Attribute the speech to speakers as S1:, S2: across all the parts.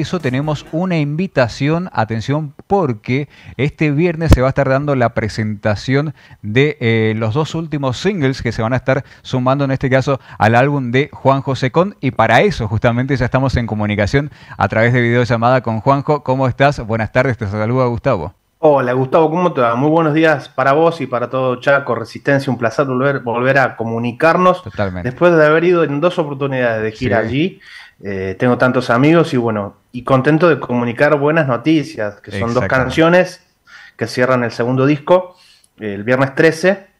S1: eso tenemos una invitación, atención, porque este viernes se va a estar dando la presentación de eh, los dos últimos singles que se van a estar sumando en este caso al álbum de Juan José Con y para eso justamente ya estamos en comunicación a través de videollamada con Juanjo. ¿Cómo estás? Buenas tardes, te saluda Gustavo.
S2: Hola Gustavo, ¿cómo te va? Muy buenos días para vos y para todo Chaco Resistencia. Un placer volver, volver a comunicarnos Totalmente. después de haber ido en dos oportunidades de girar allí eh, tengo tantos amigos y bueno, y contento de comunicar buenas noticias, que son dos canciones que cierran el segundo disco, el viernes 13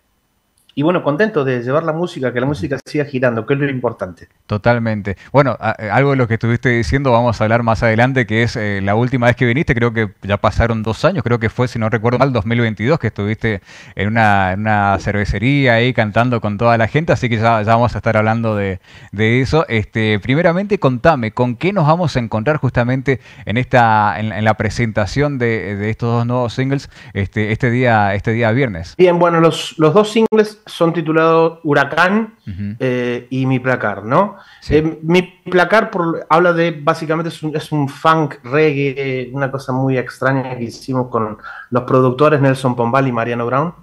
S2: y bueno, contento de llevar la música, que la música siga girando, que es lo importante.
S1: Totalmente. Bueno, eh, algo de lo que estuviste diciendo vamos a hablar más adelante, que es eh, la última vez que viniste, creo que ya pasaron dos años, creo que fue, si no recuerdo mal, 2022, que estuviste en una, cervecería ahí cantando con toda la gente, así que ya, vamos a estar hablando de, eso. Este, primeramente, contame, ¿con qué nos vamos a encontrar justamente en esta la presentación de, estos dos nuevos singles este, este, día, este día viernes? Bien, bueno, los, los dos singles son titulados Huracán
S2: eh, y Mi Placar, ¿no? Eh, mi Placar habla de, básicamente, es un, funk reggae, una cosa muy extraña que hicimos con los productores Nelson Pombal y Mariano Brown.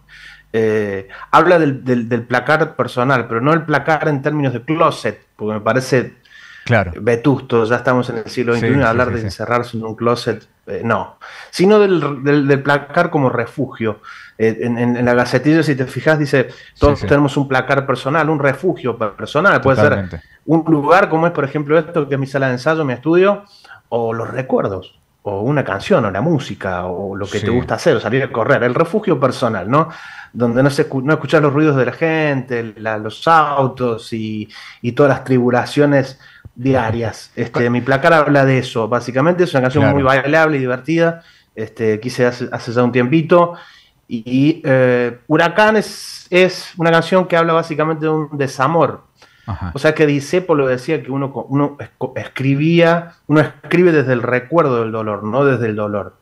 S2: Eh, habla del, placar personal, pero no el placar en términos de closet, porque me parece claro. vetusto, ya estamos en el siglo XXI, hablar de encerrarse en un closet, eh, no, sino del, placar como refugio. Eh, en, la gacetilla, si te fijas, dice, todos tenemos un placar personal, un refugio personal, puede ser un lugar como es, por ejemplo, esto que es mi sala de ensayo, mi estudio, o los recuerdos. O una canción, o la música, o lo que te gusta hacer, o salir a correr, el refugio personal, ¿no? donde no, se, no los ruidos de la gente, los autos y, y, todas las tribulaciones diarias. Este, mi placar habla de eso, básicamente. Es una canción muy bailable y divertida. Este, quise hace, hace ya un tiempito. Y eh, Huracán es, una canción que habla básicamente de un desamor. O sea que Disépolo decía que uno, uno escribía, uno escribe desde el recuerdo del dolor, no desde el dolor.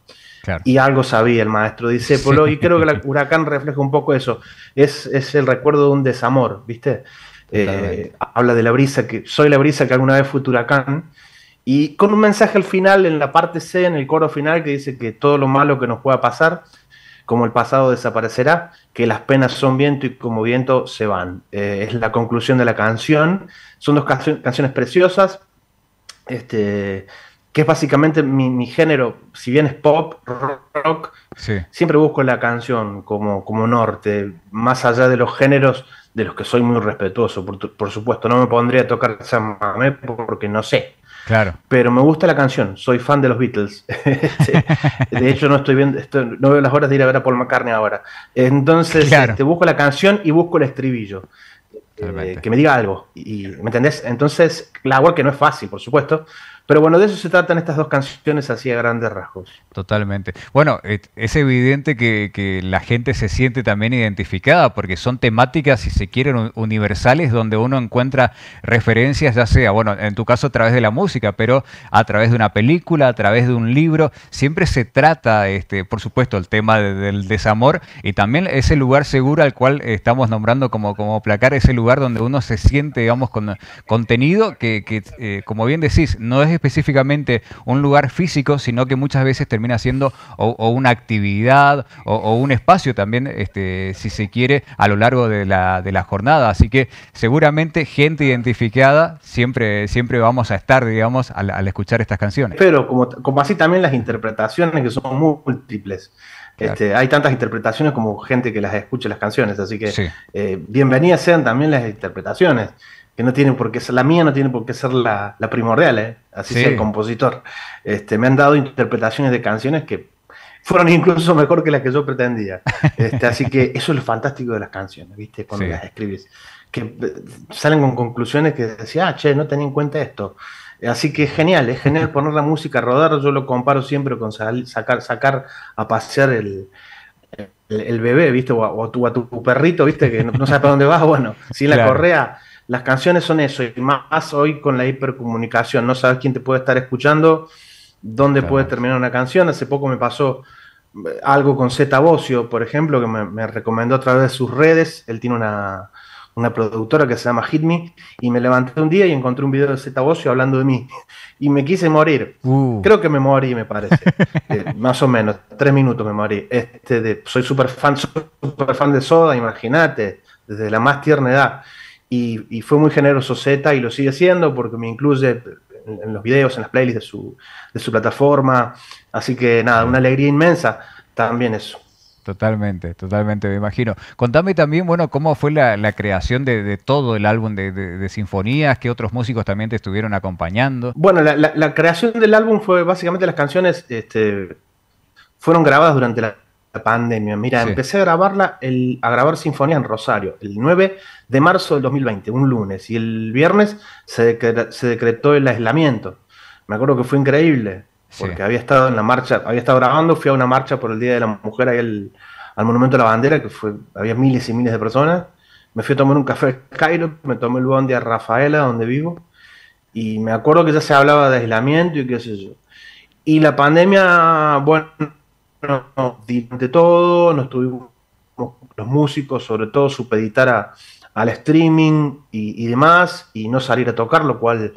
S2: Y algo sabía el maestro Dicepolo, y creo que Huracán refleja un poco eso. Es, es el recuerdo de un desamor, ¿viste? Eh, habla de la brisa, que soy la brisa que alguna vez fue huracán. Y con un mensaje al final, en la parte C, en el coro final, que dice que todo lo malo que nos pueda pasar, como el pasado desaparecerá, que las penas son viento y como viento se van. Eh, es la conclusión de la canción. Son dos canciones preciosas. Este, que es básicamente mi, género, si bien es pop, rock, siempre busco la canción como, como norte, más allá de los géneros de los que soy muy respetuoso, por, supuesto. No me pondría a tocar Mamé porque no sé. Claro. Pero me gusta la canción, soy fan de los Beatles. de hecho, no estoy viendo, no veo las horas de ir a ver a Paul McCartney ahora. Entonces, te este, busco la canción y busco el estribillo. Eh, que me diga algo. Y, ¿Me entendés? Entonces, la claro, que no es fácil, por supuesto, pero bueno, de eso se tratan estas dos canciones así a grandes rasgos.
S1: Totalmente. Bueno, es evidente que, la gente se siente también identificada porque son temáticas, si se quieren, universales donde uno encuentra referencias, ya sea, bueno, en tu caso a través de la música, pero a través de una película, a través de un libro. Siempre se trata, este, por supuesto, el tema del desamor y también ese lugar seguro al cual estamos nombrando como, como placar, ese lugar donde uno se siente, digamos, con contenido que, eh, como bien decís, no es específicamente un lugar físico, sino que muchas veces termina siendo o, una actividad o, un espacio también, este, si se quiere, a lo largo de la, de la jornada. Así que seguramente gente identificada siempre, siempre vamos a estar, digamos, al, escuchar estas canciones. Pero
S2: como, así también las interpretaciones que son múltiples. Este, hay tantas interpretaciones como gente que las escuche las canciones, así que eh, bienvenidas sean también las interpretaciones que no tiene por qué ser, la mía no tiene por qué ser la, primordial, ¿eh? así es el compositor. Este, me han dado interpretaciones de canciones que fueron incluso mejor que las que yo pretendía. Este, así que eso es lo fantástico de las canciones, ¿viste? Cuando las escribes, que eh, salen con conclusiones que decía, ah, che, no tenía en cuenta esto. Así que es genial, es genial poner la música a rodar. Yo lo comparo siempre con sacar, sacar a pasear el, bebé, ¿viste? O a, tu, perrito, ¿viste? Que no, sabe para dónde vas. Bueno, sin la correa las canciones son eso, y más hoy con la hipercomunicación, no sabes quién te puede estar escuchando, dónde puedes terminar una canción. Hace poco me pasó eh, algo con Z Bocio, por ejemplo, que me, recomendó a través de sus redes, él tiene una, productora que se llama Hit Me, y me levanté un día y encontré un video de Z Bocio hablando de mí, y me quise morir. Uh. Creo que me morí, me parece, eh, más o menos, tres minutos me morí. Este soy súper fan, super fan de Soda, imagínate, desde la más tierna edad. Y, fue muy generoso Z y lo sigue siendo porque me incluye en, los videos, en las playlists de su, de
S1: su plataforma. Así que nada, una alegría inmensa también eso. Totalmente, totalmente, me imagino. Contame también, bueno, cómo fue la, creación de, todo el álbum de, sinfonías, que otros músicos también te estuvieron acompañando. Bueno, la, creación del álbum fue básicamente las canciones este, fueron grabadas durante la pandemia. Mira,
S2: empecé a grabarla, el, a grabar Sinfonía en Rosario, el 9 de marzo del 2020, un lunes, y el viernes se, decretó el aislamiento. Me acuerdo que fue increíble, porque había estado en la marcha, había estado grabando, fui a una marcha por el Día de la Mujer al Monumento de la Bandera, que fue, había miles y miles de personas. Me fui a tomar un café Cairo, me tomé el bondi a Rafaela, donde vivo, y me acuerdo que ya se hablaba de aislamiento y qué sé yo. Y la pandemia, bueno, de todo, nos tuvimos los músicos, sobre todo, supeditar al streaming y, demás, y no salir a tocar, lo cual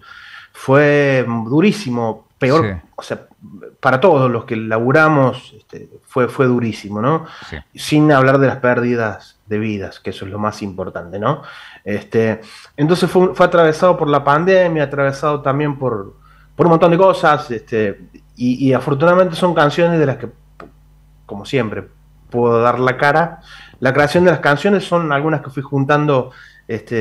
S2: fue durísimo, peor, o sea, para todos los que laburamos este, fue, fue durísimo, ¿no? Sin hablar de las pérdidas de vidas, que eso es lo más importante, ¿no? Este, entonces fue, atravesado por la pandemia, atravesado también por, por un montón de cosas, este, y afortunadamente son canciones de las que como siempre, puedo dar la cara. La creación de las canciones son algunas que fui juntando este,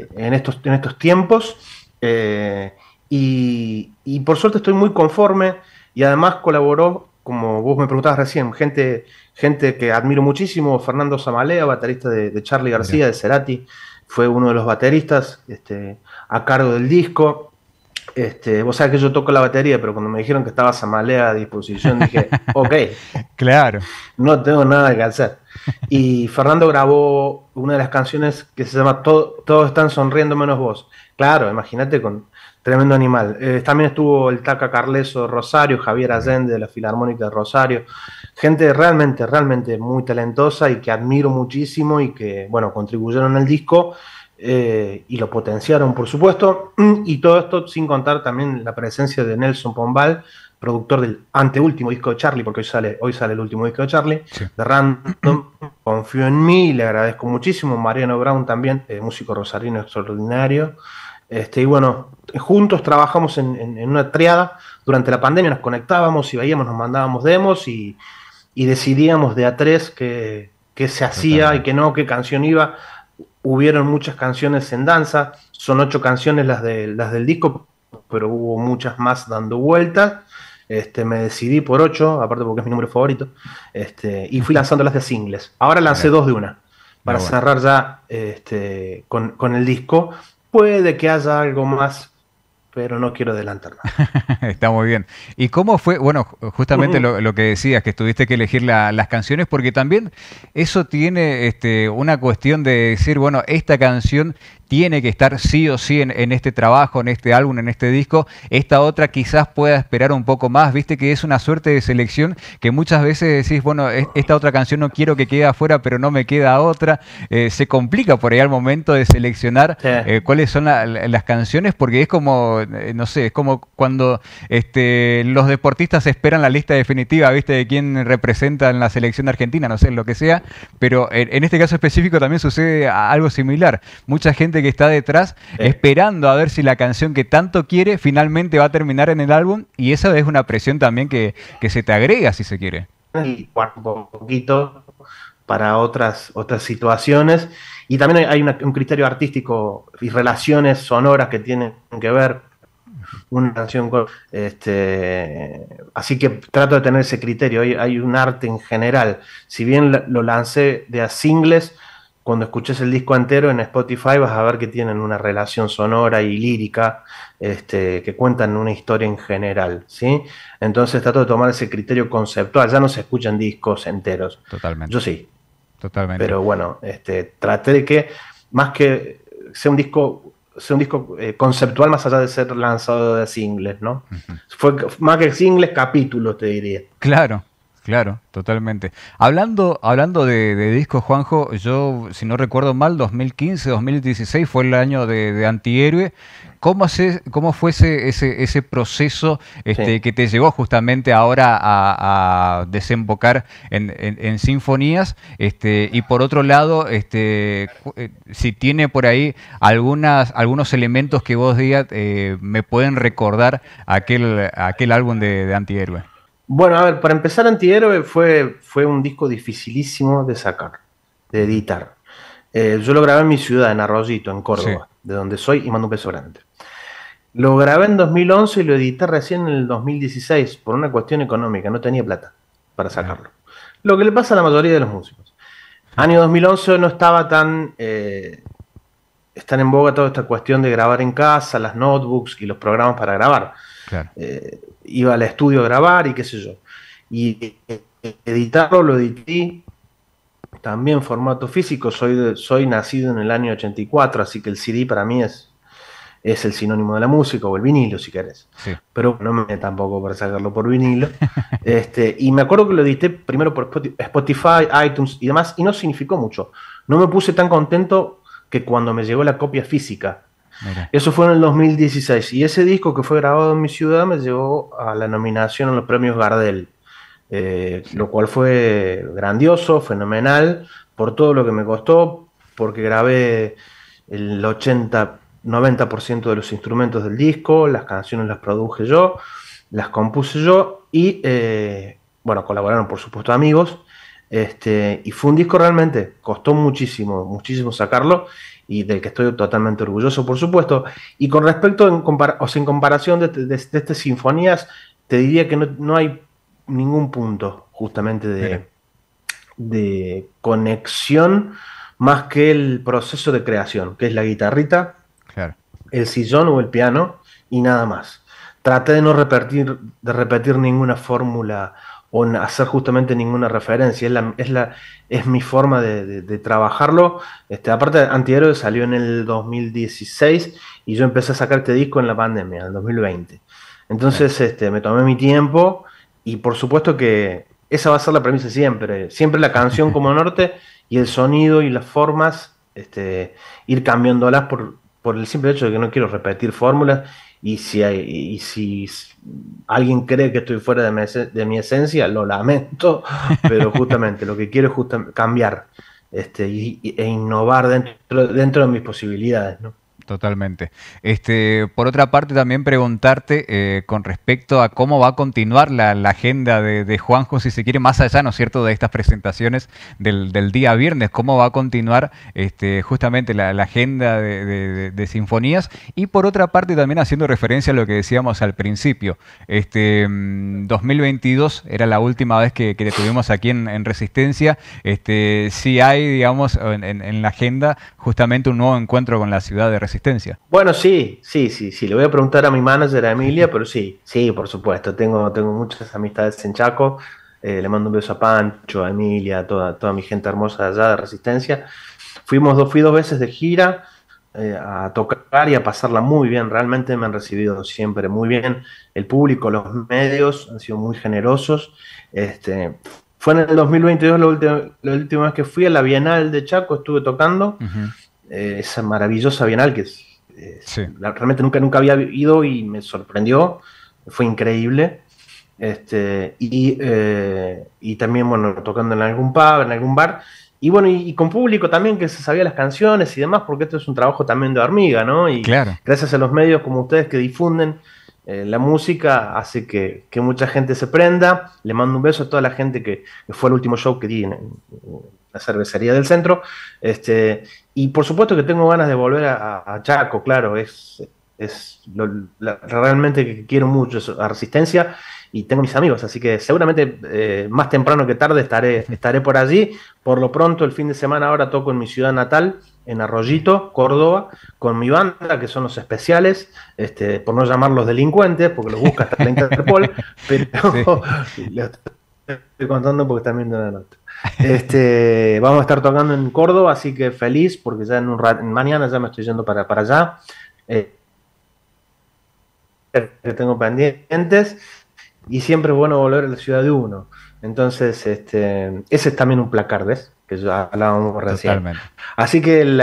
S2: eh, en, estos, en estos tiempos. Eh, y, por suerte estoy muy conforme y además colaboró, como vos me preguntabas recién, gente, gente que admiro muchísimo, Fernando Samalea, baterista de, Charly Charlie García, de Cerati, fue uno de los bateristas este, a cargo del disco. Este, vos sabés que yo toco la batería, pero cuando me dijeron que estaba Samalea a disposición, dije, ok. claro. No tengo nada que hacer. Y Fernando grabó una de las canciones que se llama Todos están sonriendo menos vos. Claro, imagínate con tremendo animal. Eh, también estuvo el Taca Carleso Rosario, Javier Allende de la Filarmónica de Rosario. Gente realmente, realmente muy talentosa y que admiro muchísimo y que, bueno, contribuyeron al disco eh, y lo potenciaron, por supuesto, y todo esto sin contar también la presencia de Nelson Pombal, productor del anteúltimo disco de Charlie, porque hoy sale, hoy sale el último disco de Charlie, de Random, confío en mí y le agradezco muchísimo, Mariano Brown también, eh, músico rosarino extraordinario, este, y bueno, juntos trabajamos en, una triada, durante la pandemia nos conectábamos y veíamos, nos mandábamos demos y, y decidíamos de a tres qué, se hacía y qué no, qué canción iba, hubieron muchas canciones en danza, son ocho canciones las, de, las del disco, pero hubo muchas más dando vueltas. Este, me decidí por ocho, aparte porque es mi número favorito, este, y fui lanzando las de singles. Ahora lancé dos de una, para cerrar ya este, con, con el disco. Puede que haya algo más pero no quiero adelantar
S1: Está muy bien. ¿Y cómo fue? Bueno, justamente lo, que decías, que tuviste que elegir las canciones, porque también eso tiene este, una cuestión de decir, bueno, esta canción tiene que estar sí o sí en, este trabajo, en este álbum, en este disco. Esta otra quizás pueda esperar un poco más, viste que es una suerte de selección que muchas veces decís, bueno, e-, esta otra canción no quiero que quede afuera, pero no me queda otra. Eh, se complica por ahí al momento de seleccionar eh, cuáles son las canciones, porque es como, eh, no sé, es como cuando este, los deportistas esperan la lista definitiva, viste, de quién representa en la selección argentina, no sé, lo que sea, pero en, en este caso específico también sucede algo similar. Mucha gente que está detrás esperando a ver si la canción que tanto quiere finalmente va a terminar en el álbum y esa es una presión también que, se te agrega si se quiere.
S2: un poquito para otras, otras situaciones. Y también hay un criterio artístico y relaciones sonoras que tienen que ver una canción este, así que trato de tener ese criterio. Hay, hay un arte en general. Si bien lo lancé de a singles, cuando escuches el disco entero en Spotify vas a ver que tienen una relación sonora y lírica, este, que cuentan una historia en general, ¿sí? Entonces trato de tomar ese criterio conceptual, ya no se escuchan discos enteros. Totalmente. Yo sí. Totalmente. Pero bueno, este, traté de que, más que sea un disco sea un disco eh, conceptual más allá de ser lanzado de singles, ¿no? Fue más que singles, capítulos, te diría.
S1: Claro, Claro, totalmente. Hablando, hablando de, discos, Juanjo, yo, si no recuerdo mal, 2015, 2016 fue el año de, Antihéroe. ¿Cómo, ¿Cómo fue ese, proceso este, que te llevó justamente ahora a, desembocar en, sinfonías? Este, y por otro lado, este, eh, si tiene por ahí algunas, algunos elementos que vos digas eh, me pueden recordar aquel, álbum de, de Antihéroe.
S2: Bueno, a ver, para empezar, Antihéroe fue, fue un disco dificilísimo de sacar, de editar. Eh, yo lo grabé en mi ciudad, en Arroyito, en Córdoba, de donde soy, y mando un beso grande. Lo grabé en 2011 y lo edité recién en el 2016 por una cuestión económica, no tenía plata para sacarlo. Lo que le pasa a la mayoría de los músicos. Año 2011 no estaba tan eh, están en boga toda esta cuestión de grabar en casa, las notebooks y los programas para grabar. Eh, iba al estudio a grabar y qué sé yo. Y eh, editarlo lo edité también formato físico. Soy, soy nacido en el año 84, así que el CD para mí es, es el sinónimo de la música o el vinilo, si querés. Pero no me tampoco para sacarlo por vinilo. este, y me acuerdo que lo edité primero por Spotify, iTunes y demás, y no significó mucho. No me puse tan contento cuando me llegó la copia física. Eso fue en el 2016 y ese disco que fue grabado en mi ciudad me llevó a la nominación a los premios Gardel, eh, lo cual fue grandioso, fenomenal, por todo lo que me costó, porque grabé el 80, 90% de los instrumentos del disco, las canciones las produje yo, las compuse yo y, eh, bueno, colaboraron por supuesto amigos este, y fue un disco realmente, costó muchísimo, muchísimo sacarlo y del que estoy totalmente orgulloso, por supuesto. Y con respecto, en, o sea, en comparación de, estas Sinfonías, te diría que no, hay ningún punto justamente de, de, conexión más que el proceso de creación, que es la guitarrita, el sillón o el piano y nada más. Traté de no repetir, de repetir ninguna fórmula o hacer justamente ninguna referencia. Es, la, es, la, es mi forma de, de, trabajarlo. Este, aparte, Antihéroe salió en el 2016 y yo empecé a sacar este disco en la pandemia, en el 2020. Entonces este, me tomé mi tiempo y por supuesto que esa va a ser la premisa siempre. Siempre la canción como norte y el sonido y las formas, este, ir cambiándolas por, por el simple hecho de que no quiero repetir fórmulas y si, hay, y si alguien cree que estoy fuera de mi, esencia, lo lamento, pero justamente lo que quiero es justamente
S1: cambiar este, e innovar dentro, dentro de mis posibilidades. ¿no? Totalmente. Este, por otra parte, también preguntarte eh, con respecto a cómo va a continuar la, agenda de, Juanjo, si se quiere, más allá, ¿no es cierto?, de estas presentaciones del, día viernes, cómo va a continuar este, justamente la, agenda de, sinfonías. Y por otra parte, también haciendo referencia a lo que decíamos al principio, este, 2022 mm, era la última vez que, que le aquí en, Resistencia. Este, si hay, digamos, en, la agenda justamente un nuevo encuentro con la ciudad de resistencia.
S2: Bueno, sí, sí, sí, sí. Le voy a preguntar a mi manager, a Emilia, pero sí, sí, por supuesto. Tengo, tengo muchas amistades en Chaco. Eh, le mando un beso a Pancho, a Emilia, toda, toda mi gente hermosa allá de Resistencia. Fuimos dos, fui dos veces de gira eh, a tocar y a pasarla muy bien. Realmente me han recibido siempre muy bien. El público, los medios han sido muy generosos. Este, fue en el 2022 la última, la vez que fui a la Bienal de Chaco, estuve tocando. Eh, esa maravillosa Bienal que es, eh, realmente nunca, nunca había ido y me sorprendió, fue increíble. Este, y, eh, también, bueno, tocando en algún pub, en algún bar, y bueno, y, con público también que se sabía las canciones y demás, porque esto es un trabajo también de hormiga, ¿no? Y gracias a los medios como ustedes que difunden la música hace que, que, mucha gente se prenda. Le mando un beso a toda la gente que, fue el último show que di en la cervecería del centro. Este, y por supuesto que tengo ganas de volver a, Chaco, claro, es, es lo, quiero mucho a Resistencia y tengo mis amigos, así que seguramente eh, más temprano que tarde estaré, estaré por allí. Por lo pronto, el fin de semana ahora toco en mi ciudad natal, en Arroyito, Córdoba, con mi banda, que son los especiales, este, por no llamarlos delincuentes, porque los busca hasta la Interpol, pero estoy contando porque también viendo la nota. Este, vamos a estar tocando en Córdoba, así que feliz porque ya en un rato, mañana ya me estoy yendo para, allá. Eh, tengo pendientes y siempre es bueno volver a la ciudad de uno. Entonces, este, ese es también un placar, ¿ves? Que ya hablábamos recién. Así que el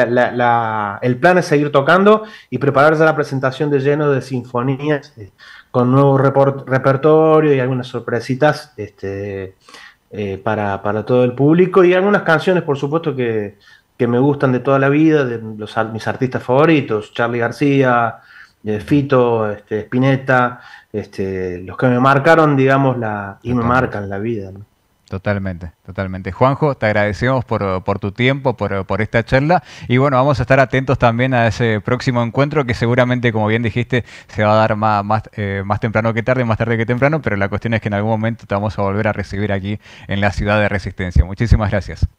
S2: plan es seguir tocando y preparar ya la presentación de lleno de sinfonías eh, con nuevo repertorio y algunas sorpresitas. Este, eh, para, para, todo el público y algunas canciones, por supuesto, que, que me gustan de toda la vida, de los, mis artistas favoritos, Charlie García, eh, Fito, este, Spinetta, este, los que me marcaron,
S1: digamos, la, y me marcan la vida. ¿no? Totalmente, totalmente. Juanjo, te agradecemos por, tu tiempo, por, esta charla y bueno, vamos a estar atentos también a ese próximo encuentro que seguramente, como bien dijiste, se va a dar más, eh, más temprano que tarde, más tarde que temprano, pero la cuestión es que en algún momento te vamos a volver a recibir aquí en la ciudad de Resistencia. Muchísimas gracias.